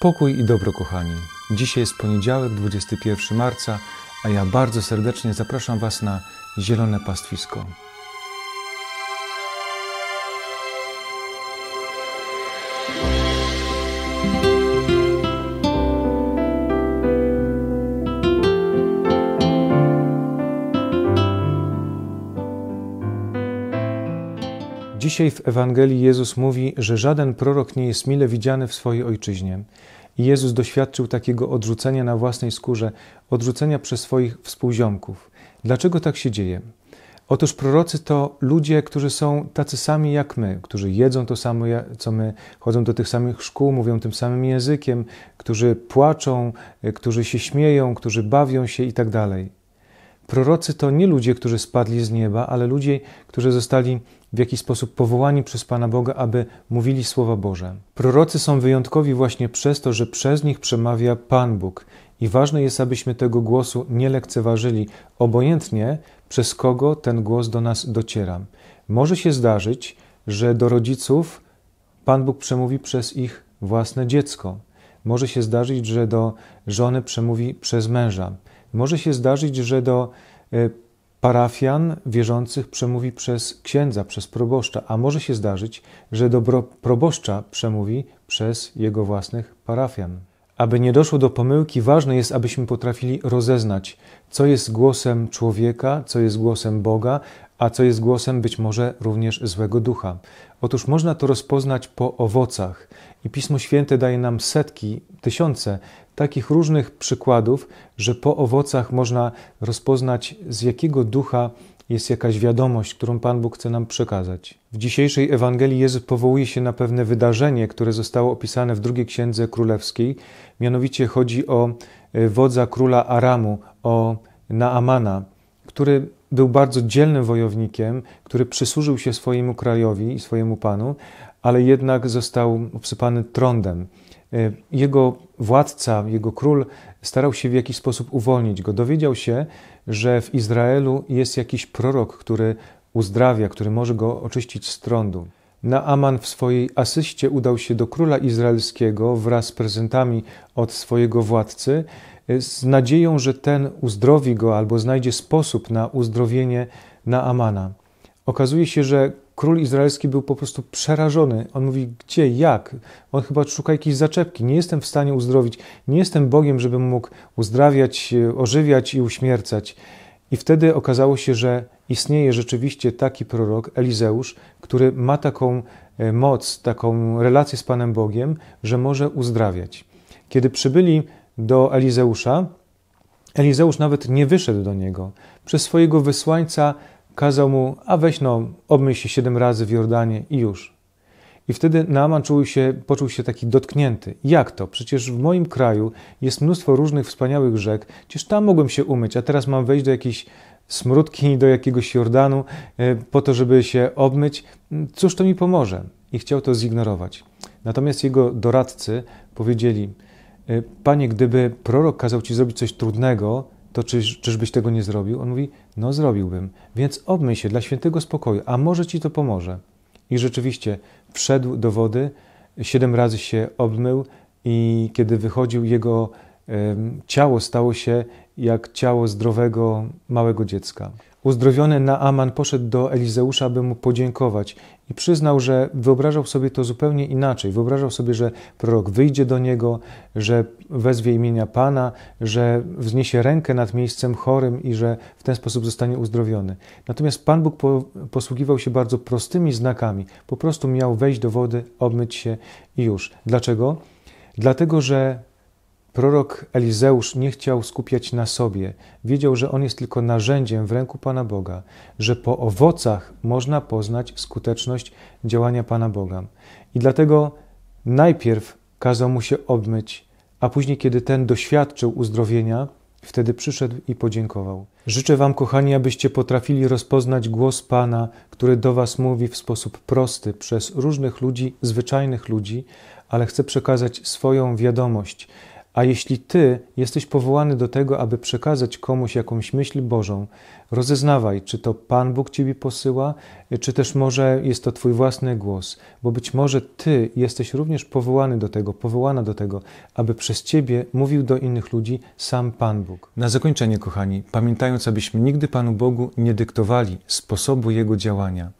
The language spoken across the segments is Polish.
Pokój i dobro, kochani. Dzisiaj jest poniedziałek, 21 marca, a ja bardzo serdecznie zapraszam Was na Zielone Pastwisko. thank Dzisiaj w Ewangelii Jezus mówi, że żaden prorok nie jest mile widziany w swojej ojczyźnie. I Jezus doświadczył takiego odrzucenia na własnej skórze, odrzucenia przez swoich współziomków. Dlaczego tak się dzieje? Otóż prorocy to ludzie, którzy są tacy sami jak my, którzy jedzą to samo co my, chodzą do tych samych szkół, mówią tym samym językiem, którzy płaczą, y, którzy się śmieją, którzy bawią się i tak dalej. Prorocy to nie ludzie, którzy spadli z nieba, ale ludzie, którzy zostali w jakiś sposób powołani przez Pana Boga, aby mówili słowa Boże. Prorocy są wyjątkowi właśnie przez to, że przez nich przemawia Pan Bóg. I ważne jest, abyśmy tego głosu nie lekceważyli, obojętnie przez kogo ten głos do nas dociera. Może się zdarzyć, że do rodziców Pan Bóg przemówi przez ich własne dziecko. Może się zdarzyć, że do żony przemówi przez męża. Może się zdarzyć, że do e, parafian wierzących przemówi przez księdza, przez proboszcza, a może się zdarzyć, że do proboszcza przemówi przez jego własnych parafian. Aby nie doszło do pomyłki, ważne jest, abyśmy potrafili rozeznać, co jest głosem człowieka, co jest głosem Boga, a co jest głosem być może również złego ducha. Otóż można to rozpoznać po owocach. I Pismo Święte daje nam setki, tysiące takich różnych przykładów, że po owocach można rozpoznać, z jakiego ducha jest jakaś wiadomość, którą Pan Bóg chce nam przekazać. W dzisiejszej Ewangelii Jezus powołuje się na pewne wydarzenie, które zostało opisane w drugiej księdze królewskiej. Mianowicie chodzi o e, wodza króla Aramu, o Naamana, który był bardzo dzielnym wojownikiem, który przysłużył się swojemu krajowi i swojemu panu, ale jednak został obsypany trądem. Y, jego władca, jego król starał się w jakiś sposób uwolnić go. Dowiedział się, że w Izraelu jest jakiś prorok, który uzdrawia, który może go oczyścić z trądu. Naaman w swojej asyście udał się do króla izraelskiego wraz z prezentami od swojego władcy, y, z nadzieją, że ten uzdrowi go albo znajdzie sposób na uzdrowienie Naamana. Okazuje się, że Król izraelski był po prostu przerażony. On mówi, gdzie, jak? On chyba szuka jakiejś zaczepki. Nie jestem w stanie uzdrowić. Nie jestem Bogiem, żebym mógł uzdrawiać, ożywiać i uśmiercać. I wtedy okazało się, że istnieje rzeczywiście taki prorok, Elizeusz, który ma taką e, moc, taką relację z Panem Bogiem, że może uzdrawiać. Kiedy przybyli do Elizeusza, Elizeusz nawet nie wyszedł do niego. Przez swojego wysłańca kazał mu, a weź no, obmyj się siedem razy w Jordanie i już. I wtedy Naaman czuł się, poczuł się taki dotknięty. Jak to? Przecież w moim kraju jest mnóstwo różnych wspaniałych rzek, przecież tam mogłem się umyć, a teraz mam wejść do jakiejś smródki, do jakiegoś Jordanu e, po to, żeby się obmyć. Cóż to mi pomoże? I chciał to zignorować. Natomiast jego doradcy powiedzieli, e, panie, gdyby prorok kazał ci zrobić coś trudnego, to czyż, czyżbyś tego nie zrobił? On mówi, no zrobiłbym, więc obmyj się dla świętego spokoju, a może ci to pomoże. I rzeczywiście wszedł do wody, siedem razy się obmył i kiedy wychodził, jego ciało stało się jak ciało zdrowego małego dziecka. Uzdrowiony Naaman poszedł do Elizeusza, aby mu podziękować i przyznał, że wyobrażał sobie to zupełnie inaczej. Wyobrażał sobie, że prorok wyjdzie do niego, że wezwie imienia Pana, że wzniesie rękę nad miejscem chorym i że w ten sposób zostanie uzdrowiony. Natomiast Pan Bóg posługiwał się bardzo prostymi znakami. Po prostu miał wejść do wody, obmyć się i już. Dlaczego? Dlatego, że Prorok Elizeusz nie chciał skupiać na sobie. Wiedział, że on jest tylko narzędziem w ręku Pana Boga, że po owocach można poznać skuteczność działania Pana Boga. I dlatego najpierw kazał mu się obmyć, a później, kiedy ten doświadczył uzdrowienia, Wtedy przyszedł i podziękował. Życzę Wam, kochani, abyście potrafili rozpoznać głos Pana, który do Was mówi w sposób prosty, przez różnych ludzi, zwyczajnych ludzi, ale chcę przekazać swoją wiadomość, a jeśli Ty jesteś powołany do tego, aby przekazać komuś jakąś myśl Bożą, rozeznawaj, czy to Pan Bóg Ciebie posyła, czy też może jest to Twój własny głos, bo być może Ty jesteś również powołany do tego, powołana do tego, aby przez Ciebie mówił do innych ludzi sam Pan Bóg. Na zakończenie, kochani, pamiętając, abyśmy nigdy Panu Bogu nie dyktowali sposobu Jego działania,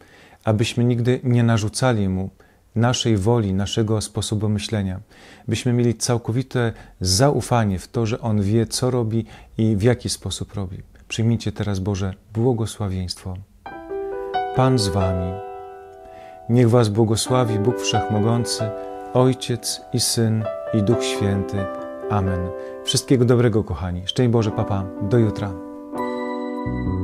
abyśmy nigdy nie narzucali Mu, naszej woli, naszego sposobu myślenia, byśmy mieli całkowite zaufanie w to, że On wie, co robi i w jaki sposób robi. Przyjmijcie teraz Boże błogosławieństwo. Pan z Wami. Niech Was błogosławi Bóg Wszechmogący, Ojciec i Syn i Duch Święty. Amen. Wszystkiego dobrego, kochani. Szczęść Boże, papa. Do jutra.